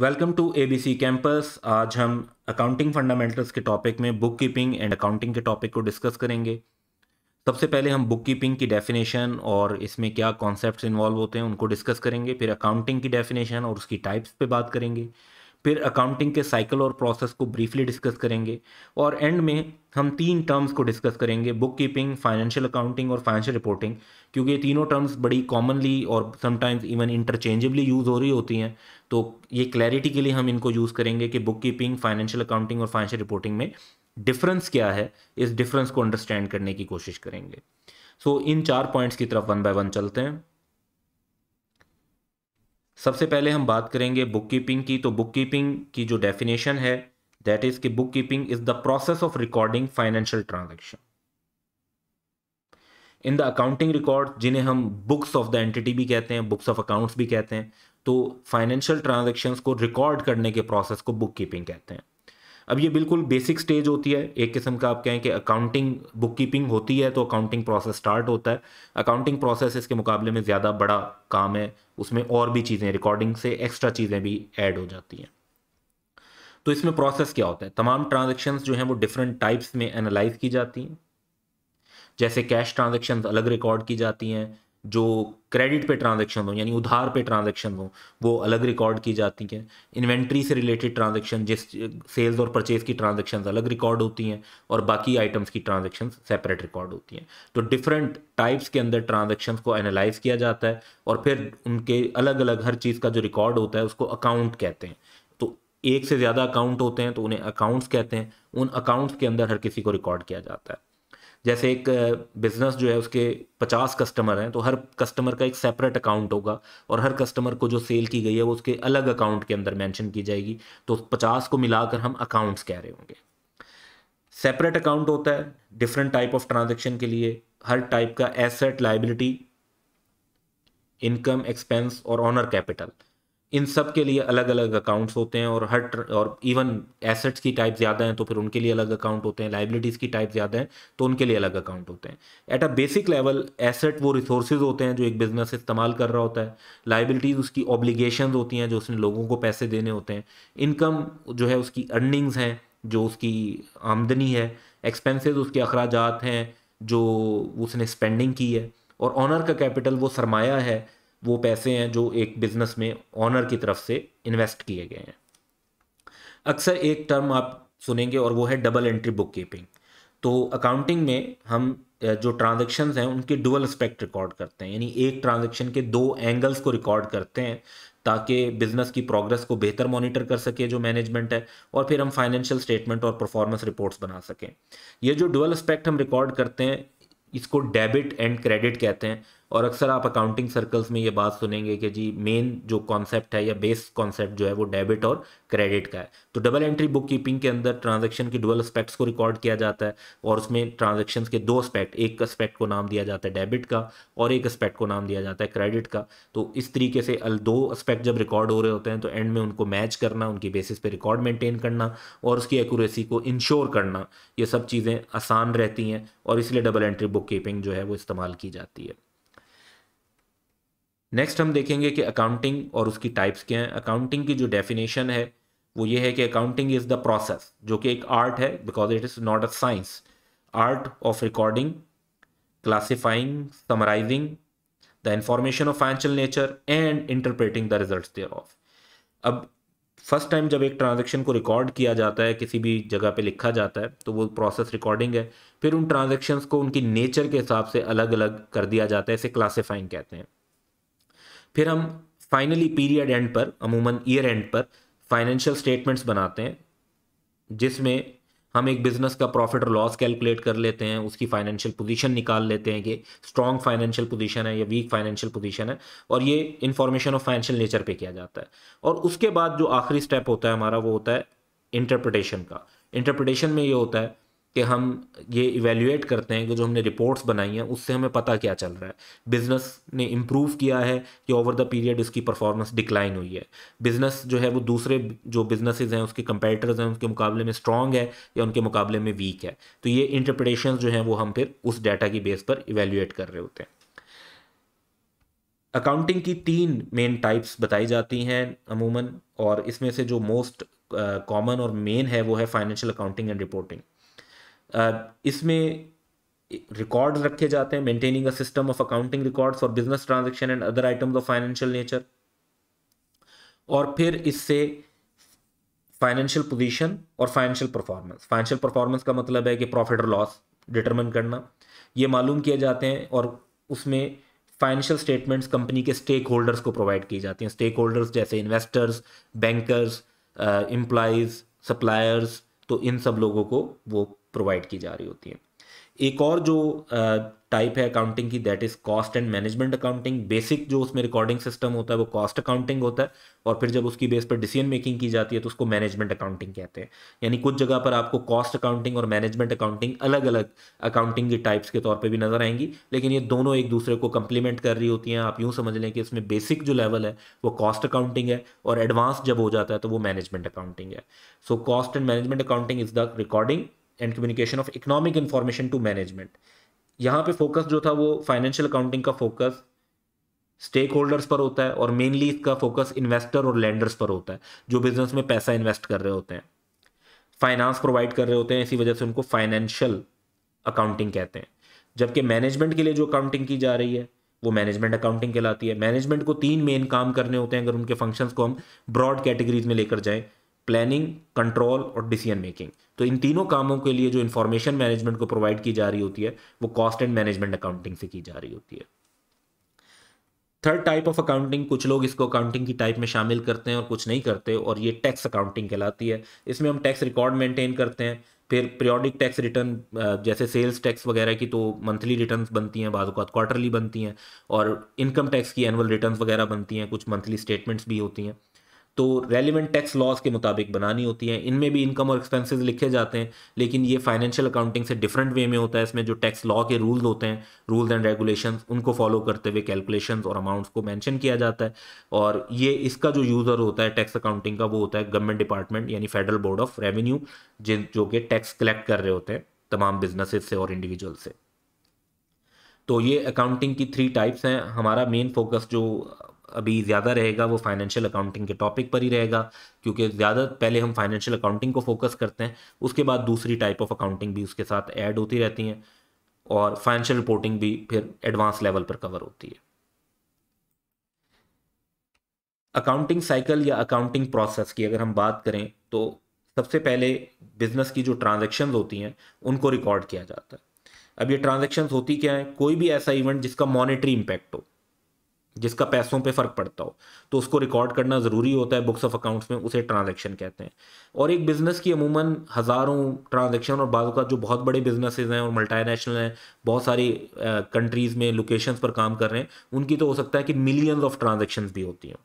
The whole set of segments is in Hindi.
welcome to A B C campus आज हम अकाउंटिंग फंडामेंटल्स के टॉपिक में बुक कीपिंग एंड अकाउंटिंग के टॉपिक को डिस्कस करेंगे सबसे पहले हम बुक कीपिंग की डेफिनेशन और इसमें क्या कॉन्सेप्ट्स इन्वॉल्व होते हैं उनको डिस्कस करेंगे फिर अकाउंटिंग की डेफिनेशन और उसकी टाइप्स पे बात करेंगे फिर अकाउंटिंग के साइकिल और प्रोसेस को ब्रीफली डिस्कस करेंगे और एंड में हम तीन टर्म्स को डिस्कस करेंगे बुक कीपिंग फाइनेंशियल अकाउंटिंग और फाइनेंशियल रिपोर्टिंग क्योंकि ये तीनों टर्म्स बड़ी कॉमनली और समटाइम्स इवन इंटरचेंजेबली यूज़ हो रही होती हैं तो ये क्लैरिटी के लिए हम इनको यूज़ करेंगे कि बुक कीपिंग फाइनेंशियल अकाउंटिंग और फाइनेंशियल रिपोर्टिंग में डिफरेंस क्या है इस डिफरेंस को अंडरस्टैंड करने की कोशिश करेंगे सो so, इन चार पॉइंट्स की तरफ वन बाय वन चलते हैं सबसे पहले हम बात करेंगे बुक कीपिंग की तो बुक कीपिंग की जो डेफिनेशन है दैट इज़ कि book keeping is the process of recording financial transaction in the accounting record जिन्हें हम बुक्स ऑफ द एंटिटी भी कहते हैं बुक्स ऑफ अकाउंट्स भी कहते हैं तो फाइनेंशियल ट्रांजेक्शन को रिकॉर्ड करने के प्रोसेस को बुक कीपिंग कहते हैं अब ये बिल्कुल बेसिक स्टेज होती है एक किस्म का आप कहें कि अकाउंटिंग बुक कीपिंग होती है तो अकाउंटिंग प्रोसेस स्टार्ट होता है अकाउंटिंग प्रोसेस इसके मुकाबले में ज़्यादा बड़ा काम है उसमें और भी चीज़ें रिकॉर्डिंग से एक्स्ट्रा चीज़ें भी ऐड हो जाती हैं तो इसमें प्रोसेस क्या होता है तमाम ट्रांजेक्शन्स जो हैं वो डिफरेंट टाइप्स में एनालाइज की जाती हैं जैसे कैश ट्रांजेक्शन अलग रिकॉर्ड की जाती हैं जो क्रेडिट पे ट्रांजेक्शन हो यानी उधार पे ट्रांजेक्शन हो वो अलग रिकॉर्ड की जाती हैं इन्वेंट्री से रिलेटेड ट्रांजेक्शन जिस सेल्स और परचेज की ट्रांजेक्शन अलग रिकॉर्ड होती हैं और बाकी आइटम्स की ट्रांजेक्शन सेपरेट रिकॉर्ड होती हैं तो डिफरेंट टाइप्स के अंदर ट्रांजेक्शन को एनालाइज किया जाता है और फिर उनके अलग अलग हर चीज़ का जो रिकॉर्ड होता है उसको अकाउंट कहते हैं तो एक से ज़्यादा अकाउंट होते हैं तो उन्हें अकाउंट्स कहते हैं उन अकाउंट्स के अंदर हर किसी को रिकॉर्ड किया जाता है जैसे एक बिज़नेस जो है उसके पचास कस्टमर हैं तो हर कस्टमर का एक सेपरेट अकाउंट होगा और हर कस्टमर को जो सेल की गई है वो उसके अलग अकाउंट के अंदर मेंशन की जाएगी तो पचास को मिलाकर हम अकाउंट्स कह रहे होंगे सेपरेट अकाउंट होता है डिफरेंट टाइप ऑफ ट्रांजेक्शन के लिए हर टाइप का एसेट लाइबिलिटी इनकम एक्सपेंस और ऑनर कैपिटल इन सब के लिए अलग अलग अकाउंट्स होते हैं और हर और इवन एसेट्स की टाइप ज़्यादा हैं तो फिर उनके लिए अलग अकाउंट होते हैं लाइबिलिटीज़ की टाइप ज़्यादा हैं तो उनके लिए अलग अकाउंट होते हैं at a basic level asset वो रिसोर्स होते हैं जो एक बिज़नेस इस्तेमाल कर रहा होता है लाइबिलिटीज़ उसकी ऑब्लीगेशन होती हैं जो उसने लोगों को पैसे देने होते हैं इनकम जो है उसकी अर्निंग्स हैं जो उसकी आमदनी है एक्सपेंसेस उसके अखराज हैं जो उसने स्पेंडिंग की है और ऑनर का कैपिटल वो सरमाया है वो पैसे हैं जो एक बिजनेस में ऑनर की तरफ से इन्वेस्ट किए गए हैं अक्सर एक टर्म आप सुनेंगे और वो है डबल एंट्री बुक कीपिंग तो अकाउंटिंग में हम जो ट्रांजेक्शन हैं उनके डुअल स्पेक्ट रिकॉर्ड करते हैं यानी एक ट्रांजेक्शन के दो एंगल्स को रिकॉर्ड करते हैं ताकि बिजनेस की प्रोग्रेस को बेहतर मॉनिटर कर सके जो मैनेजमेंट है और फिर हम फाइनेंशियल स्टेटमेंट और परफॉर्मेंस रिपोर्ट्स बना सकें ये जो डुअल स्पेक्ट हम रिकॉर्ड करते हैं इसको डेबिट एंड क्रेडिट कहते हैं और अक्सर आप अकाउंटिंग सर्कल्स में ये बात सुनेंगे कि जी मेन जो कॉन्सेप्ट है या बेस कॉन्सेप्ट जो है वो डेबिट और क्रेडिट का है तो डबल एंट्री बुक कीपिंग के अंदर ट्रांजेक्शन के डुअल एस्पेक्ट्स को रिकॉर्ड किया जाता है और उसमें ट्रांजेक्शन के दो एस्पेक्ट एक एस्पेक्ट को नाम दिया जाता है डेबिट का और एक एस्पेक्ट को नाम दिया जाता है क्रेडिट का तो इस तरीके से दो एस्पेक्ट जब रिकॉर्ड हो रहे होते हैं तो एंड में उनको मैच करना उनकी बेसिस पे रिकॉर्ड मेंटेन करना और उसकी एक्यूरेसी को इंश्योर करना ये सब चीज़ें आसान रहती हैं और इसलिए डबल एंट्री बुक कीपिंग जो है वो इस्तेमाल की जाती है नेक्स्ट हम देखेंगे कि अकाउंटिंग और उसकी टाइप्स क्या हैं अकाउंटिंग की जो डेफिनेशन है वो ये है कि अकाउंटिंग इज़ द प्रोसेस जो कि एक आर्ट है because it is not a science art of recording classifying summarising the information of financial nature and interpreting the result thereof अब फर्स्ट टाइम जब एक ट्रांजेक्शन को रिकॉर्ड किया जाता है किसी भी जगह पे लिखा जाता है तो वो प्रोसेस रिकॉर्डिंग है फिर उन ट्रांजेक्शन्स को उनकी नेचर के हिसाब से अलग अलग कर दिया जाता है इसे क्लासीफाइंग कहते हैं फिर हम फाइनली पीरियड एंड पर अमूमन ईयर एंड पर फाइनेंशियल स्टेटमेंट्स बनाते हैं जिसमें हम एक बिजनेस का प्रॉफिट और लॉस कैलकुलेट कर लेते हैं उसकी फाइनेंशियल पोजीशन निकाल लेते हैं कि स्ट्रॉन्ग फाइनेंशियल पोजीशन है या वीक फाइनेंशियल पोजीशन है और ये इन्फॉर्मेशन ऑफ फाइनेंशियल नेचर पे किया जाता है और उसके बाद जो आखिरी स्टेप होता है हमारा वो होता है इंटरप्रटेशन का इंटरप्रटेशन में ये होता है कि हम ये इवेल्यूएट करते हैं कि जो हमने रिपोर्ट्स बनाई हैं उससे हमें पता क्या चल रहा है बिज़नेस ने इम्प्रूव किया है कि ओवर द पीरियड इसकी परफॉर्मेंस डिक्लाइन हुई है बिज़नेस जो है वो दूसरे जो बिज़नेसेस हैं उसके कंपेटिटर्स हैं उनके मुकाबले में स्ट्रॉन्ग है या उनके मुकाबले में वीक है तो ये इंटरप्रटेशन जो हैं वो हम फिर उस डाटा की बेस पर इवेल्यूएट कर रहे होते हैं अकाउंटिंग की तीन मेन टाइप्स बताई जाती हैं अमूमन और इसमें से जो मोस्ट कॉमन और मेन है वो है फाइनेंशियल अकाउंटिंग एंड रिपोर्टिंग इसमें रिकॉर्ड रखे जाते हैं maintaining a system of accounting record for business transaction and other items of financial nature और फिर इससे फाइनेंशियल पोजीशन और फाइनेंशियल परफॉर्मेंस फाइनेंशियल परफॉर्मेंस का मतलब है कि प्रॉफिट और लॉस डिटरमिन करना ये मालूम किए जाते हैं और उसमें फाइनेंशियल स्टेटमेंट्स कंपनी के स्टेक होल्डर्स को प्रोवाइड की जाती हैं स्टेक होल्डर्स जैसे इन्वेस्टर्स बैंकर्स एम्प्लॉज सप्लायर्स तो इन सब लोगों को वो प्रोवाइड की जा रही होती है एक और जो टाइप है अकाउंटिंग की that is cost and management accounting basic जो उसमें रिकॉर्डिंग सिस्टम होता है वो कॉस्ट अकाउंटिंग होता है और फिर जब उसकी बेस पर डिसीजन मेकिंग की जाती है तो उसको मैनेजमेंट अकाउंटिंग कहते हैं यानी कुछ जगह पर आपको कॉस्ट अकाउंटिंग और मैनेजमेंट अकाउंटिंग अलग अलग अकाउंटिंग की टाइप्स के तौर पर भी नजर आएंगी लेकिन ये दोनों एक दूसरे को कंप्लीमेंट कर रही होती हैं आप यूँ समझ लें कि इसमें बेसिक जो लेवल है वो कॉस्ट अकाउंटिंग है और एडवांस जब हो जाता है तो वो मैनेजमेंट अकाउंटिंग है so cost and management accounting is the recording and communication of economic information to management यहाँ पे फोकस जो था वो फाइनेंशियल अकाउंटिंग का फोकस स्टेक होल्डर्स पर होता है और मेनली इसका फोकस इन्वेस्टर और लैंडर्स पर होता है जो बिजनेस में पैसा इन्वेस्ट कर रहे होते हैं फाइनेंस प्रोवाइड कर रहे होते हैं इसी वजह से उनको फाइनेंशियल अकाउंटिंग कहते हैं जबकि मैनेजमेंट के लिए जो अकाउंटिंग की जा रही है वो मैनेजमेंट अकाउंटिंग कहलाती है मैनेजमेंट को तीन मेन काम करने होते हैं अगर उनके फंक्शंस को हम ब्रॉड कैटेगरीज में लेकर जाएं प्लानिंग कंट्रोल और डिसीजन मेकिंग तो इन तीनों कामों के लिए जो इन्फॉर्मेशन मैनेजमेंट को प्रोवाइड की जा रही होती है वो कॉस्ट एंड मैनेजमेंट अकाउंटिंग से की जा रही होती है थर्ड टाइप ऑफ अकाउंटिंग कुछ लोग इसको अकाउंटिंग की टाइप में शामिल करते हैं और कुछ नहीं करते और ये टैक्स अकाउंटिंग कहलाती है इसमें हम टैक्स रिकॉर्ड मेंटेन करते हैं फिर पीरियोडिक टैक्स रिटर्न जैसे सेल्स टैक्स वगैरह की तो मंथली रिटर्न बनती हैं बाद क्वार्टरली बनती हैं और इनकम टैक्स की एनुअल रिटर्न वगैरह बनती हैं कुछ मंथली स्टेटमेंट्स भी होती हैं तो रेलिवेंट टैक्स लॉज के मुताबिक बनानी होती है इनमें भी इनकम और एक्सपेंसेस लिखे जाते हैं लेकिन ये फाइनेंशियल अकाउंटिंग से डिफरेंट वे में होता है इसमें जो टैक्स लॉ के रूल्स होते हैं रूल्स एंड रेगुलेशन उनको फॉलो करते हुए कैलकुलेशन और अमाउंट्स को मैंशन किया जाता है और ये इसका जो यूज़र होता है टैक्स अकाउंटिंग का वो होता है गवर्नमेंट डिपार्टमेंट यानी फेडरल बोर्ड ऑफ रेवेन्यू जिन जो कि टैक्स कलेक्ट कर रहे होते हैं तमाम बिजनेसेस से और इंडिविजुअल से तो ये अकाउंटिंग की थ्री टाइप्स हैं हमारा मेन फोकस जो अभी ज़्यादा रहेगा वो फाइनेंशियल अकाउंटिंग के टॉपिक पर ही रहेगा क्योंकि ज़्यादा पहले हम फाइनेंशियल अकाउंटिंग को फोकस करते हैं उसके बाद दूसरी टाइप ऑफ अकाउंटिंग भी उसके साथ ऐड होती रहती हैं और फाइनेंशियल रिपोर्टिंग भी फिर एडवांस लेवल पर कवर होती है अकाउंटिंग साइकिल या अकाउंटिंग प्रोसेस की अगर हम बात करें तो सबसे पहले बिजनेस की जो ट्रांजेक्शन होती हैं उनको रिकॉर्ड किया जाता है अब ये ट्रांजेक्शन होती क्या है कोई भी ऐसा इवेंट जिसका मॉनिटरी इम्पैक्ट हो जिसका पैसों पे फ़र्क पड़ता हो तो उसको रिकॉर्ड करना ज़रूरी होता है बुक्स ऑफ अकाउंट्स में उसे ट्रांजैक्शन कहते हैं और एक बिज़नेस की अमूमन हज़ारों ट्रांजैक्शन और बाद का जो बहुत बड़े बिजनेसेस हैं और मल्टानेशनल हैं बहुत सारी कंट्रीज़ में लोकेशंस पर काम कर रहे हैं उनकी तो हो सकता है कि मिलियंस ऑफ ट्रांजेक्शन भी होती हैं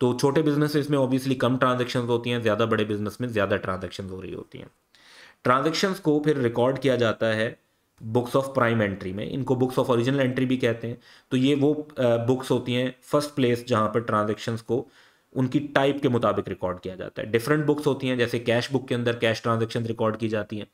तो छोटे बिजनेस में ऑब्वियसली कम ट्रांजेक्शन होती हैं ज़्यादा बड़े बिजनेस में ज़्यादा ट्रांजेक्शन हो रही होती हैं ट्रांजेक्शन्स को फिर रिकॉर्ड किया जाता है बुक्स ऑफ प्राइम एंट्री में इनको बुक्स ऑफ ओरिजिनल एंट्री भी कहते हैं तो ये वो बुक्स होती हैं फर्स्ट प्लेस जहाँ पर ट्रांजेक्शन्स को उनकी टाइप के मुताबिक रिकॉर्ड किया जाता है डिफरेंट बुक्स होती हैं जैसे कैश बुक के अंदर कैश ट्रांजेक्शन रिकॉर्ड की जाती हैं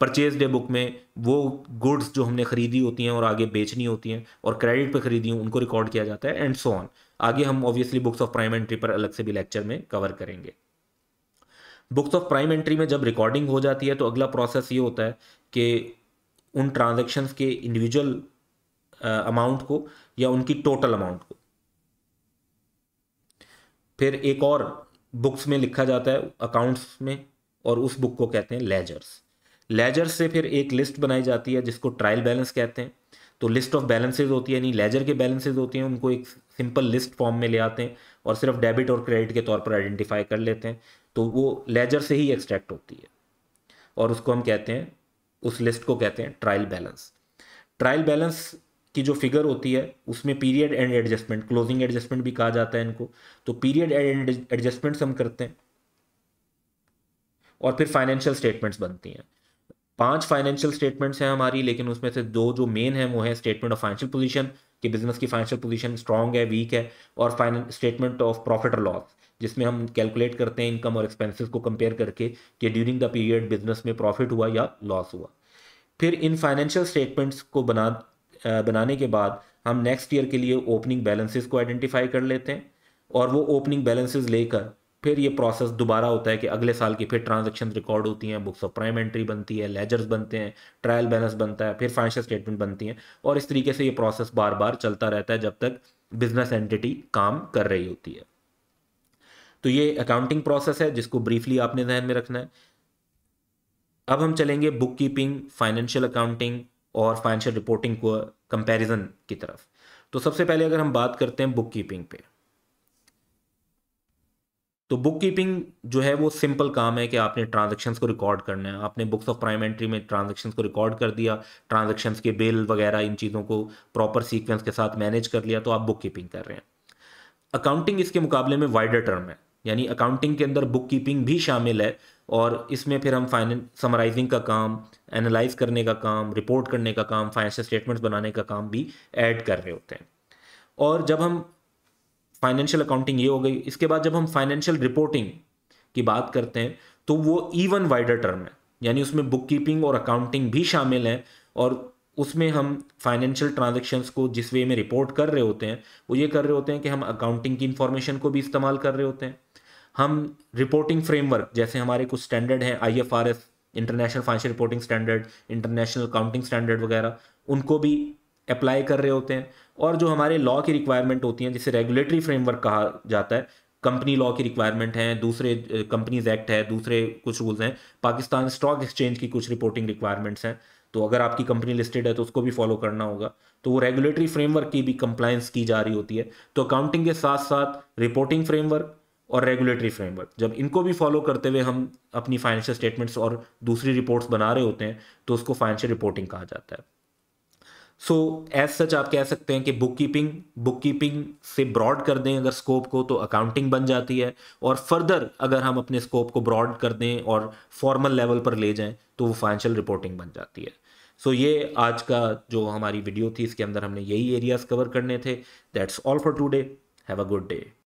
परचेज डे बुक में वो गुड्स जो हमने खरीदी होती हैं और आगे बेचनी होती हैं और क्रेडिट पे खरीदी हूँ उनको रिकॉर्ड किया जाता है एंड सो ऑन आगे हम obviously books of prime entry पर अलग से भी लेक्चर में कवर करेंगे बुक्स ऑफ प्राइम एंट्री में जब रिकॉर्डिंग हो जाती है तो अगला प्रोसेस ये होता है कि उन ट्रांजेक्शन्स के इंडिविजुअल अमाउंट uh, को या उनकी टोटल अमाउंट को फिर एक और बुक्स में लिखा जाता है अकाउंट्स में और उस बुक को कहते हैं लेजर्स लेजर्स से फिर एक लिस्ट बनाई जाती है जिसको ट्रायल बैलेंस कहते हैं तो लिस्ट ऑफ बैलेंसेज होती है यानी लेजर के बैलेंसेज होती हैं उनको एक सिंपल लिस्ट फॉर्म में ले आते हैं और सिर्फ डेबिट और क्रेडिट के तौर पर आइडेंटिफाई कर लेते हैं तो वो लेजर से ही एक्सट्रैक्ट होती है और उसको हम कहते हैं उस लिस्ट को कहते हैं ट्रायल बैलेंस ट्रायल बैलेंस की जो फिगर होती है उसमें period end adjustment closing adjustment भी कहा जाता है इनको तो पीरियड एंड एडजस्टमेंट्स हम करते हैं और फिर फाइनेंशियल स्टेटमेंट्स बनती हैं पांच फाइनेंशियल स्टेटमेंट्स हैं हमारी लेकिन उसमें से दो जो मेन है वो है स्टेटमेंट ऑफ फाइनेंशियल पोजीशन कि बिजनेस की फाइनेंशियल पोजीशन स्ट्रॉन्ग है वीक है और फाइनल स्टेटमेंट ऑफ प्रॉफिट और लॉस जिसमें हम कैलकुलेट करते हैं इनकम और एक्सपेंसेस को कंपेयर करके कि ड्यूरिंग द पीरियड बिजनेस में प्रॉफिट हुआ या लॉस हुआ फिर इन फाइनेंशियल स्टेटमेंट्स को बना बनाने के बाद हम नेक्स्ट ईयर के लिए ओपनिंग बैलेंसेस को आइडेंटिफाई कर लेते हैं और वो ओपनिंग बैलेंसेस लेकर फिर ये प्रोसेस दोबारा होता है कि अगले साल की फिर ट्रांजेक्शन रिकॉर्ड होती हैं बुक्स ऑफ प्राइम एंट्री बनती है लेजर्स बनते हैं ट्रायल बैलेंस बनता है फिर फाइनेंशियल स्टेटमेंट बनती हैं और इस तरीके से ये प्रोसेस बार बार चलता रहता है जब तक बिजनेस एंटिटी काम कर रही होती है तो ये अकाउंटिंग प्रोसेस है जिसको ब्रीफली आपने ध्यान में रखना है अब हम चलेंगे बुक कीपिंग फाइनेंशियल अकाउंटिंग और फाइनेंशियल रिपोर्टिंग को कंपेरिजन की तरफ तो सबसे पहले अगर हम बात करते हैं बुक कीपिंग पे तो बुक कीपिंग जो है वो सिंपल काम है कि आपने ट्रांजेक्शन को रिकॉर्ड करना है आपने बुक्स ऑफ प्राइम एंट्री में ट्रांजेक्शन को रिकॉर्ड कर दिया ट्रांजेक्शन के बिल वगैरह इन चीज़ों को प्रॉपर सीक्वेंस के साथ मैनेज कर लिया तो आप बुक कीपिंग कर रहे हैं अकाउंटिंग इसके मुकाबले में वाइडर टर्म है यानी अकाउंटिंग के अंदर बुक कीपिंग भी शामिल है और इसमें फिर हम फाइनें समराइजिंग का काम एनालाइज करने का काम रिपोर्ट करने का काम फाइनेंशियल स्टेटमेंट्स बनाने का काम भी ऐड कर रहे होते हैं और जब हम फाइनेंशियल अकाउंटिंग ये हो गई इसके बाद जब हम फाइनेंशियल रिपोर्टिंग की बात करते हैं तो वो इवन वाइडर टर्म है यानी उसमें बुक कीपिंग और अकाउंटिंग भी शामिल है और उसमें हम फाइनेंशियल ट्रांजेक्शन्स को जिस वे में रिपोर्ट कर रहे होते हैं वो ये कर रहे होते हैं कि हम अकाउंटिंग की इन्फॉर्मेशन को भी इस्तेमाल कर रहे होते हैं हम रिपोर्टिंग फ्रेमवर्क जैसे हमारे कुछ स्टैंडर्ड हैं I F R S international financial reporting standard international accounting standard वगैरह उनको भी अप्लाई कर रहे होते हैं और जो हमारे लॉ की रिक्वायरमेंट होती हैं जिसे रेगुलेटरी फ्रेमवर्क कहा जाता है कंपनी लॉ की रिक्वायरमेंट हैं दूसरे कंपनीज एक्ट है दूसरे कुछ रूल्स हैं पाकिस्तान स्टॉक एक्सचेंज की कुछ रिपोर्टिंग रिक्वायरमेंट्स हैं तो अगर आपकी कंपनी लिस्टेड है तो उसको भी फॉलो करना होगा तो वो रेगुलेटरी फ्रेमवर्क की भी कंप्लाइंस की जा रही होती है तो अकाउंटिंग के साथ साथ रिपोर्टिंग फ्रेमवर्क और रेगुलेटरी फ्रेमवर्क जब इनको भी फॉलो करते हुए हम अपनी फाइनेंशियल स्टेटमेंट्स और दूसरी रिपोर्ट्स बना रहे होते हैं तो उसको फाइनेंशियल रिपोर्टिंग कहा जाता है सो एज सच आप कह सकते हैं कि बुक कीपिंग बुक कीपिंग से ब्रॉड कर दें अगर स्कोप को तो अकाउंटिंग बन जाती है और फर्दर अगर हम अपने स्कोप को ब्रॉड कर दें और फॉर्मल लेवल पर ले जाएं तो वो फाइनेंशियल रिपोर्टिंग बन जाती है सो so ये आज का जो हमारी वीडियो थी इसके अंदर हमने यही एरियाज कवर करने थे that's all for today have a good day